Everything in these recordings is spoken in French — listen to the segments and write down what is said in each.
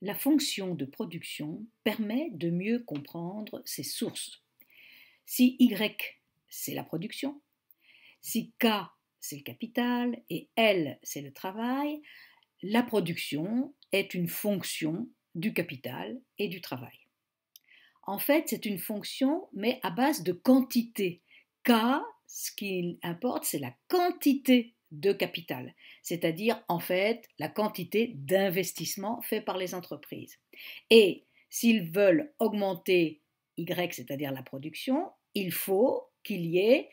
La fonction de production permet de mieux comprendre ses sources. Si Y, c'est la production, si K, c'est le capital, et L, c'est le travail, la production est une fonction du capital et du travail. En fait, c'est une fonction, mais à base de quantité. K, ce qui importe, c'est la quantité de capital, c'est-à-dire en fait la quantité d'investissement fait par les entreprises. Et s'ils veulent augmenter Y, c'est-à-dire la production, il faut qu'il y ait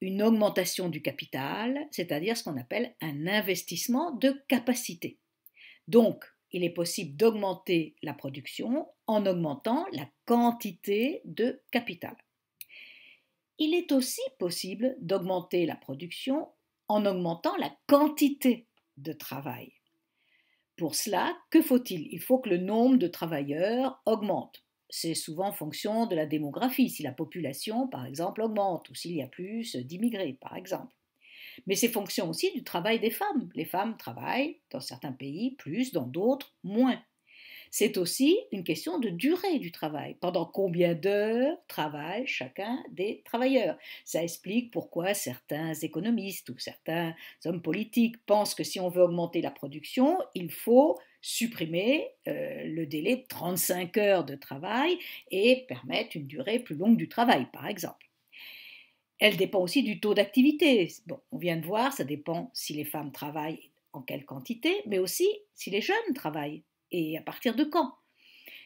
une augmentation du capital, c'est-à-dire ce qu'on appelle un investissement de capacité. Donc, il est possible d'augmenter la production en augmentant la quantité de capital. Il est aussi possible d'augmenter la production en augmentant la quantité de travail. Pour cela, que faut-il Il faut que le nombre de travailleurs augmente. C'est souvent en fonction de la démographie, si la population, par exemple, augmente, ou s'il y a plus d'immigrés, par exemple. Mais c'est fonction aussi du travail des femmes. Les femmes travaillent dans certains pays plus, dans d'autres moins. C'est aussi une question de durée du travail. Pendant combien d'heures travaille chacun des travailleurs Ça explique pourquoi certains économistes ou certains hommes politiques pensent que si on veut augmenter la production, il faut supprimer euh, le délai de 35 heures de travail et permettre une durée plus longue du travail, par exemple. Elle dépend aussi du taux d'activité. on vient de voir, ça dépend si les femmes travaillent en quelle quantité, mais aussi si les jeunes travaillent et à partir de quand.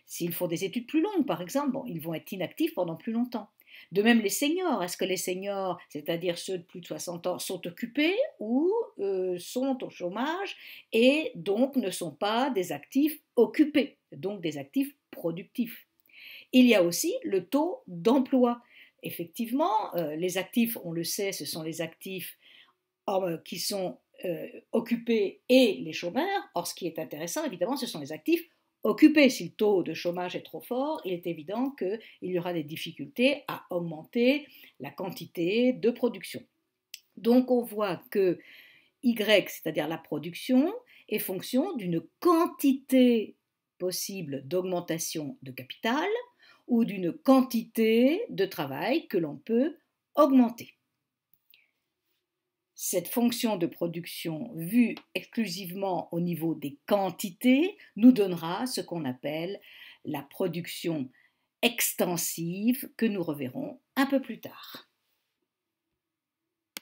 S'ils font des études plus longues, par exemple, bon, ils vont être inactifs pendant plus longtemps. De même les seniors, est-ce que les seniors, c'est-à-dire ceux de plus de 60 ans, sont occupés ou euh, sont au chômage et donc ne sont pas des actifs occupés, donc des actifs productifs Il y a aussi le taux d'emploi. Effectivement, euh, les actifs, on le sait, ce sont les actifs euh, qui sont euh, occupés et les chômeurs. Or, ce qui est intéressant, évidemment, ce sont les actifs occupés. Si le taux de chômage est trop fort, il est évident qu'il y aura des difficultés à augmenter la quantité de production. Donc, on voit que Y, c'est-à-dire la production, est fonction d'une quantité possible d'augmentation de capital ou d'une quantité de travail que l'on peut augmenter cette fonction de production vue exclusivement au niveau des quantités nous donnera ce qu'on appelle la production extensive que nous reverrons un peu plus tard.